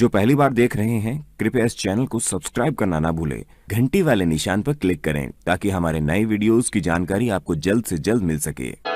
जो पहली बार देख रहे हैं कृपया इस चैनल को सब्सक्राइब करना ना भूलें घंटी वाले निशान पर क्लिक करें ताकि हमारे नए वीडियोस की जानकारी आपको जल्द से जल्द मिल सके